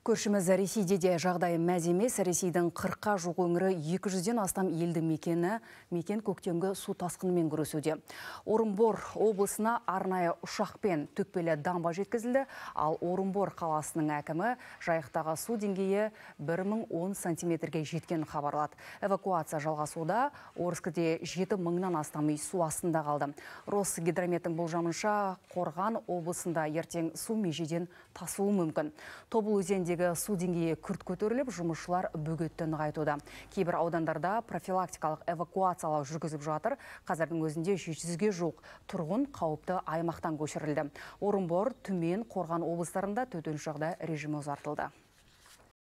Көршіміз Ресейде де жағдай мәз емес, Ресейдің 40-қа өңірі 200-ден астам елді мекені мекен көктемгі су тасқынымен күресуде. Орынбор облысына арнайы ұшақпен түкпелі дамба жеткізілді, ал Орынбор қаласының әкімі жайықтағы су деңгейі 1010 сантиметрге жеткен хабарлады. Эвакуация жалғасуда, Орскіде 7 мыңнан астам үй су астында қалды. Росгидрометтің болжамынша Қорған облысында ертең су межеден тасуы мүмкін. Тобыл өзенде өзендегі су деңгейі күрт көтеріліп, жұмысшылар бөгетті нығайтуда. Кейбір аудандарда профилактикалық эвакуациялау жүргізіп жатыр. Қазірдің өзінде 700 жоқ тұрғын қауіпті аймақтан көшірілді. Орынбор, Түмен, Қорған облыстарында төтенше жағдай режимі ұзартылды.